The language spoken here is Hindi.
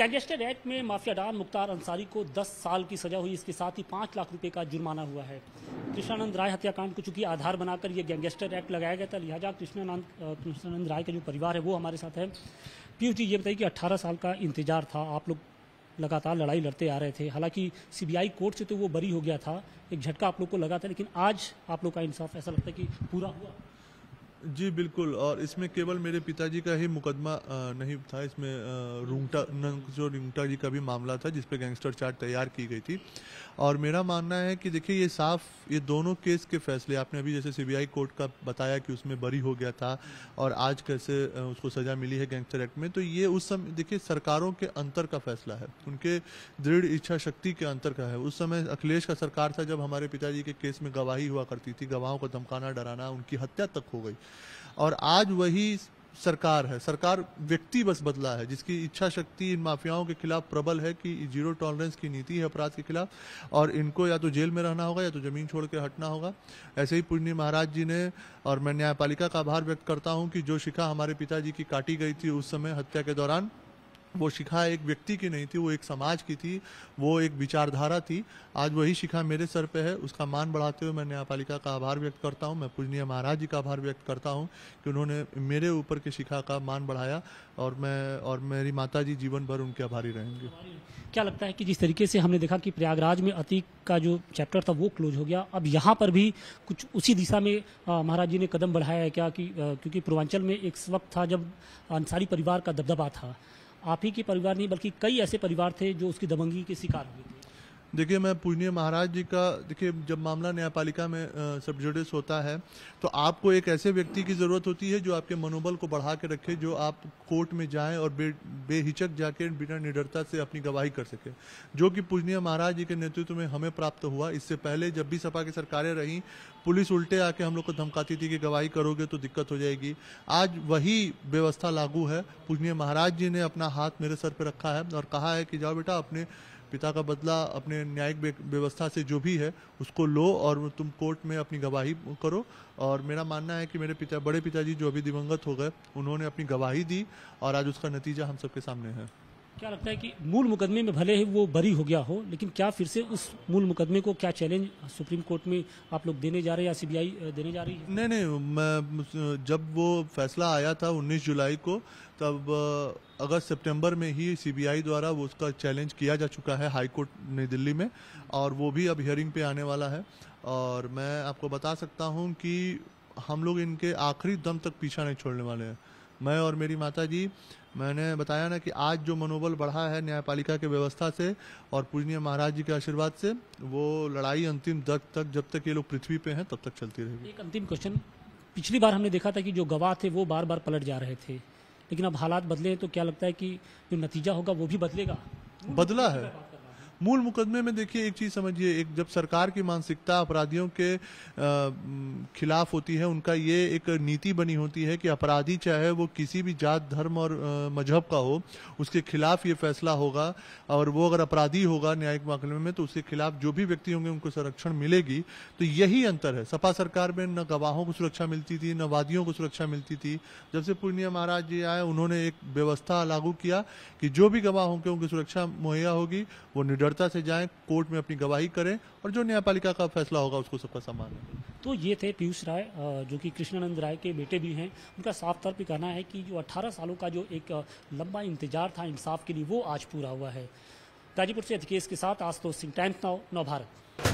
गैंगस्टर एक्ट में माफिया डॉन मुख्तार अंसारी को 10 साल की सजा हुई इसके साथ ही पाँच लाख रुपए का जुर्माना हुआ है कृष्णानंद राय हत्याकांड को चूंकि आधार बनाकर ये गैंगस्टर एक्ट लगाया गया था लिहाजा कृष्णानंद कृष्णानंद राय का जो परिवार है वो हमारे साथ है पीयूष जी ये बताइए कि अट्ठारह साल का इंतजार था आप लोग लगातार लड़ाई लड़ते आ रहे थे हालांकि सीबीआई कोर्ट से तो वो बरी हो गया था एक झटका आप लोग को लगा था लेकिन आज आप लोग का इंसाफ ऐसा लगता है कि पूरा हुआ जी बिल्कुल और इसमें केवल मेरे पिताजी का ही मुकदमा नहीं था इसमें रूंगटा जो रूंगटा जी का भी मामला था जिसपे गैंगस्टर चार्ट तैयार की गई थी और मेरा मानना है कि देखिए ये साफ ये दोनों केस के फैसले आपने अभी जैसे सीबीआई कोर्ट का बताया कि उसमें बरी हो गया था और आज कैसे उसको सज़ा मिली है गैंगस्टर एक्ट में तो ये उस समय देखिए सरकारों के अंतर का फैसला है उनके दृढ़ इच्छा शक्ति के अंतर का है उस समय अखिलेश का सरकार था जब हमारे पिताजी के केस में गवाही हुआ करती थी गवाहों को धमकाना डराना उनकी हत्या तक हो गई और आज वही सरकार है सरकार व्यक्ति बस बदला है जिसकी इच्छा शक्ति इन माफियाओं के खिलाफ प्रबल है कि जीरो टॉलरेंस की नीति है अपराध के खिलाफ और इनको या तो जेल में रहना होगा या तो जमीन छोड़ के हटना होगा ऐसे ही पुण्य महाराज जी ने और मैं न्यायपालिका का आभार व्यक्त करता हूँ कि जो शिखा हमारे पिताजी की काटी गई थी उस समय हत्या के दौरान वो शिखा एक व्यक्ति की नहीं थी वो एक समाज की थी वो एक विचारधारा थी आज वही शिखा मेरे सर पे है उसका मान बढ़ाते हुए मैं न्यायपालिका का आभार व्यक्त करता हूँ मैं पूजनीय महाराज जी का आभार व्यक्त करता हूँ कि उन्होंने मेरे ऊपर की शिखा का मान बढ़ाया और मैं और मेरी माता जी जीवन भर उनके आभारी रहेंगे क्या लगता है कि जिस तरीके से हमने देखा कि प्रयागराज में अतीक का जो चैप्टर था वो क्लोज हो गया अब यहाँ पर भी कुछ उसी दिशा में महाराज जी ने कदम बढ़ाया है क्या कि क्योंकि पूर्वांचल में एक वक्त था जब अंसारी परिवार का दबदबा था आप ही के परिवार नहीं बल्कि कई ऐसे परिवार थे जो उसकी दबंगी के शिकार हुए थे देखिए मैं पूजनीय महाराज जी का देखिए जब मामला न्यायपालिका में सब जुडिस होता है तो आपको एक ऐसे व्यक्ति की ज़रूरत होती है जो आपके मनोबल को बढ़ा के रखे जो आप कोर्ट में जाएं और बे बेहिचक जाके बिना निडरता से अपनी गवाही कर सके जो कि पूजनीय महाराज जी के नेतृत्व में हमें प्राप्त हुआ इससे पहले जब भी सपा की सरकारें रहीं पुलिस उल्टे आके हम लोग को धमकाती थी कि गवाही करोगे तो दिक्कत हो जाएगी आज वही व्यवस्था लागू है पूजनीय महाराज जी ने अपना हाथ मेरे सर पर रखा है और कहा है कि जाओ बेटा अपने पिता का बदला अपने न्यायिक व्यवस्था से जो भी है उसको लो और तुम कोर्ट में अपनी गवाही करो और मेरा मानना है कि मेरे पिता बड़े पिताजी जो अभी दिवंगत हो गए उन्होंने अपनी गवाही दी और आज उसका नतीजा हम सबके सामने है क्या लगता है कि मूल मुकदमे में भले ही वो बरी हो गया हो लेकिन क्या फिर से उस मूल मुकदमे को क्या चैलेंज सुप्रीम कोर्ट में आप लोग देने जा रहे हैं या सीबीआई देने जा रही है नहीं नहीं जब वो फैसला आया था 19 जुलाई को तब अगस्त सितंबर में ही सीबीआई द्वारा वो उसका चैलेंज किया जा चुका है हाई कोर्ट नई दिल्ली में और वो भी अब हियरिंग पे आने वाला है और मैं आपको बता सकता हूँ कि हम लोग इनके आखिरी दम तक पीछा नहीं छोड़ने वाले हैं मैं और मेरी माता जी मैंने बताया ना कि आज जो मनोबल बढ़ा है न्यायपालिका के व्यवस्था से और पूजनीय महाराज जी के आशीर्वाद से वो लड़ाई अंतिम तक तक जब तक ये लोग पृथ्वी पे हैं तब तक चलती रहेगी एक अंतिम क्वेश्चन पिछली बार हमने देखा था कि जो गवाह थे वो बार बार पलट जा रहे थे लेकिन अब हालात बदले तो क्या लगता है कि जो नतीजा होगा वो भी बदलेगा बदला है मूल मुकदमे में देखिए एक चीज समझिए एक जब सरकार की मानसिकता अपराधियों के खिलाफ होती है उनका ये एक नीति बनी होती है कि अपराधी चाहे वो किसी भी जात धर्म और मजहब का हो उसके खिलाफ ये फैसला होगा और वो अगर अपराधी होगा न्यायिक मामले में तो उसके खिलाफ जो भी व्यक्ति होंगे उनको संरक्षण मिलेगी तो यही अंतर है सपा सरकार में न गवाहों को सुरक्षा मिलती थी न वादियों को सुरक्षा मिलती थी जब से पूर्णिया महाराज जी आए उन्होंने एक व्यवस्था लागू किया कि जो भी गवाह होंगे उनकी सुरक्षा मुहैया होगी वो निडर दृढ़ता से जाएं कोर्ट में अपनी गवाही करें और जो न्यायपालिका का फैसला होगा उसको सबका सम्मान है तो ये थे पीयूष राय जो कि कृष्णानंद राय के बेटे भी हैं उनका साफ तौर पर कहना है कि जो 18 सालों का जो एक लंबा इंतजार था इंसाफ के लिए वो आज पूरा हुआ है गाजीपुर से अधिकेश के साथ आज तो सिंह टाइम्स नाव नव भारत